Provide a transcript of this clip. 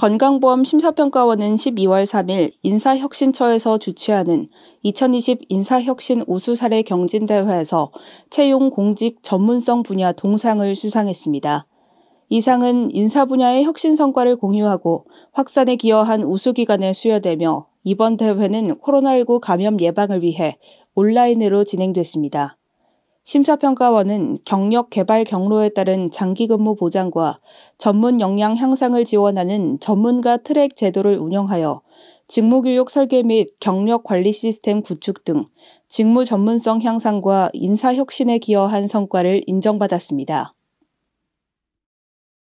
건강보험 심사평가원은 12월 3일 인사혁신처에서 주최하는 2020 인사혁신 우수 사례 경진대회에서 채용 공직 전문성 분야 동상을 수상했습니다. 이 상은 인사 분야의 혁신 성과를 공유하고 확산에 기여한 우수기관에 수여되며 이번 대회는 코로나19 감염 예방을 위해 온라인으로 진행됐습니다. 심사평가원은 경력 개발 경로에 따른 장기 근무 보장과 전문 역량 향상을 지원하는 전문가 트랙 제도를 운영하여 직무교육 설계 및 경력 관리 시스템 구축 등 직무 전문성 향상과 인사혁신에 기여한 성과를 인정받았습니다.